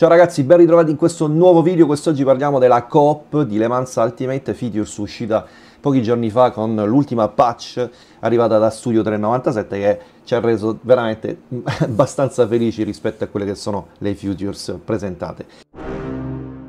Ciao ragazzi, ben ritrovati in questo nuovo video. Quest'oggi parliamo della Coop di Le Mans Ultimate Features uscita pochi giorni fa con l'ultima patch arrivata da Studio 397 che ci ha reso veramente abbastanza felici rispetto a quelle che sono le features presentate.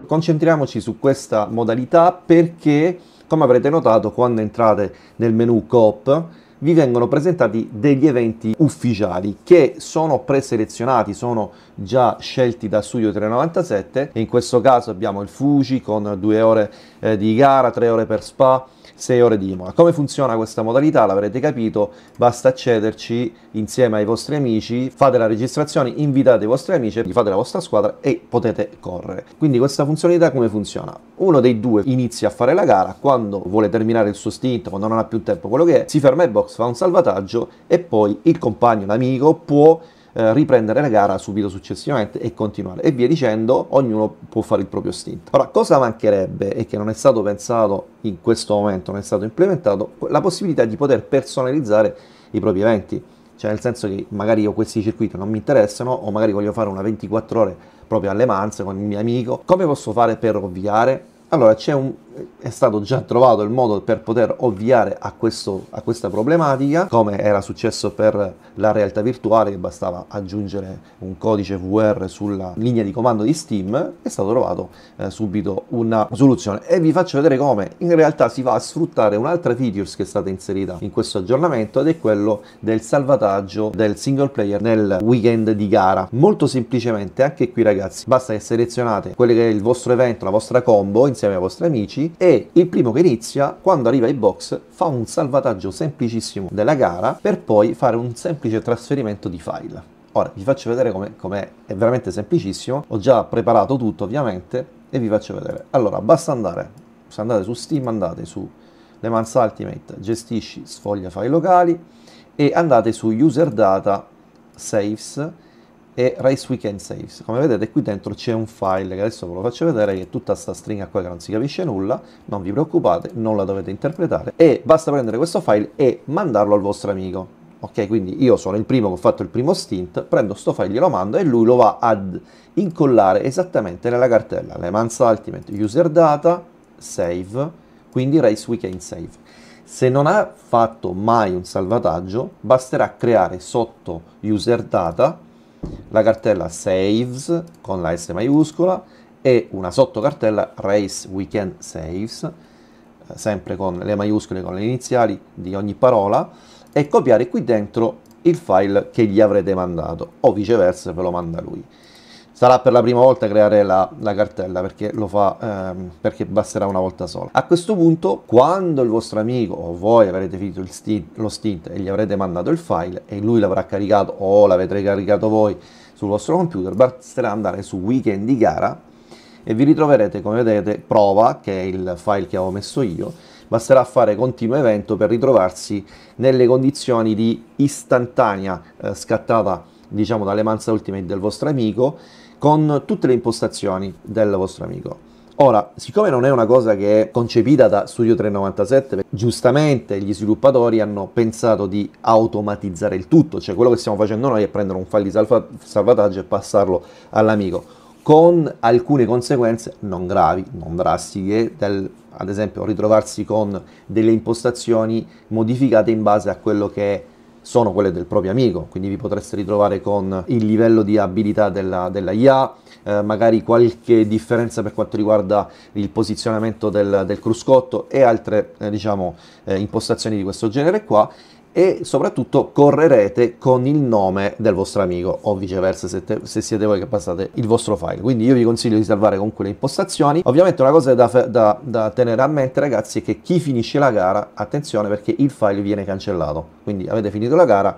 Concentriamoci su questa modalità perché, come avrete notato, quando entrate nel menu Coop vi vengono presentati degli eventi ufficiali che sono preselezionati, sono già scelti da Studio 397 e in questo caso abbiamo il Fuji con due ore eh, di gara, tre ore per spa, sei ore di Imola. Come funziona questa modalità? L'avrete capito, basta accederci insieme ai vostri amici, fate la registrazione, invitate i vostri amici, fate la vostra squadra e potete correre. Quindi questa funzionalità come funziona? Uno dei due inizia a fare la gara, quando vuole terminare il suo stint, quando non ha più tempo, quello che è, si ferma ai box fa un salvataggio e poi il compagno, l'amico, può eh, riprendere la gara subito successivamente e continuare e via dicendo ognuno può fare il proprio stint ora cosa mancherebbe e che non è stato pensato in questo momento non è stato implementato la possibilità di poter personalizzare i propri eventi cioè nel senso che magari io questi circuiti non mi interessano o magari voglio fare una 24 ore proprio alle manze con il mio amico, come posso fare per ovviare? Allora c'è un, è stato già trovato il modo per poter ovviare a, questo, a, questa problematica, come era successo per la realtà virtuale, che bastava aggiungere un codice VR sulla linea di comando di Steam, è stato trovato eh, subito una soluzione. E vi faccio vedere come in realtà si va a sfruttare un'altra features che è stata inserita in questo aggiornamento ed è quello del salvataggio del single player nel weekend di gara. Molto semplicemente, anche qui ragazzi, basta che selezionate quello che è il vostro evento, la vostra combo insieme ai vostri amici 10 e il primo che inizia quando arriva ai box fa un salvataggio semplicissimo della gara per poi fare un semplice trasferimento di file. Ora vi faccio vedere com'è, com'è, è veramente semplicissimo, ho già preparato tutto ovviamente e vi faccio vedere. Allora basta andare, se andate su Steam andate su Le Mans Ultimate, gestisci sfoglia file locali e andate su user data saves e race weekend saves come vedete qui dentro c'è un file che adesso ve lo faccio vedere che è tutta sta stringa qua che non si capisce nulla non vi preoccupate non la dovete interpretare e basta prendere questo file e mandarlo al vostro amico ok quindi io sono il primo che ho fatto il primo stint prendo sto file glielo mando e lui lo va ad incollare esattamente nella cartella le Lemans Ultimate user data save quindi race weekend save se non ha fatto mai un salvataggio basterà creare sotto user data la cartella Saves con la S maiuscola e una sottocartella Race Weekend Saves, eh, sempre con le maiuscole con le iniziali di ogni parola, e copiare qui dentro il file che gli avrete mandato o viceversa ve lo manda lui sarà per la prima volta creare la, la cartella perché lo fa ehm, perché basterà una volta sola a questo punto quando il vostro amico o voi avrete finito stint, lo stint e gli avrete mandato il file e lui l'avrà caricato o l'avrete caricato voi sul vostro computer basterà andare su weekend di gara e vi ritroverete come vedete prova che è il file che avevo messo io basterà fare continuo evento per ritrovarsi nelle condizioni di istantanea eh, scattata diciamo dalle manze ultimate del vostro amico con tutte le impostazioni del vostro amico. Ora, siccome non è una cosa che è concepita da Studio 397, giustamente gli sviluppatori hanno pensato di automatizzare il tutto, cioè quello che stiamo facendo noi è prendere un file di salva- salvataggio e passarlo all'amico con alcune conseguenze non gravi, non drastiche, del, ad esempio ritrovarsi con delle impostazioni modificate in base a quello che è sono quelle del proprio amico, quindi vi potreste ritrovare con il livello di abilità della, della IA, eh, magari qualche differenza per quanto riguarda il posizionamento del, del cruscotto e altre eh, diciamo, eh, impostazioni di questo genere qua e soprattutto correrete con il nome del vostro amico o viceversa se, te, se, siete voi che passate il vostro file quindi io vi consiglio di salvare con quelle impostazioni ovviamente una cosa da, da, da tenere a mente ragazzi è che chi finisce la gara attenzione perché il file viene cancellato quindi avete finito la gara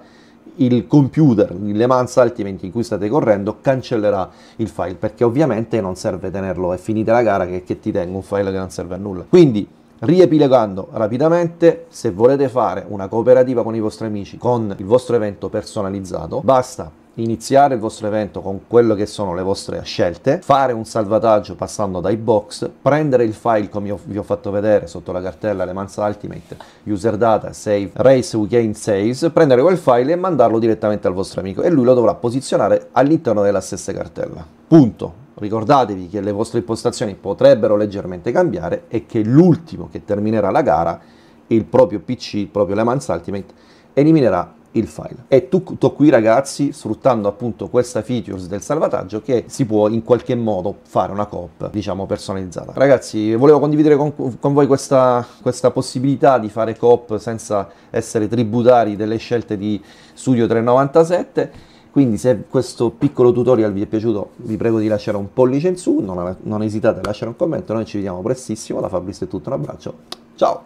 il computer, le Mans altrimenti in cui state correndo, cancellerà il file perché ovviamente non serve tenerlo, è finita la gara che, che ti tengo un file che non serve a nulla. Quindi Riepilegando rapidamente, se volete fare una cooperativa con i vostri amici, con il vostro evento personalizzato, basta iniziare il vostro evento con quello che sono le vostre scelte, fare un salvataggio passando dai box, prendere il file come vi ho fatto vedere sotto la cartella Le Mans Ultimate, user data, save, race weekend saves, prendere quel file e mandarlo direttamente al vostro amico e lui lo dovrà posizionare all'interno della stessa cartella. Punto Ricordatevi che le vostre impostazioni potrebbero leggermente cambiare e che l'ultimo che terminerà la gara, il proprio PC, il proprio Lemans Ultimate, eliminerà il file. È tutto qui ragazzi, sfruttando appunto questa features del salvataggio che si può in qualche modo fare una coop, diciamo, personalizzata. Ragazzi, volevo condividere con, con voi questa, questa, possibilità di fare coop senza essere tributari delle scelte di Studio 397 quindi se questo piccolo tutorial vi è piaciuto vi prego di lasciare un pollice in su, non, non esitate a lasciare un commento, noi ci vediamo prestissimo, da Fabrizio è tutto, un abbraccio, ciao!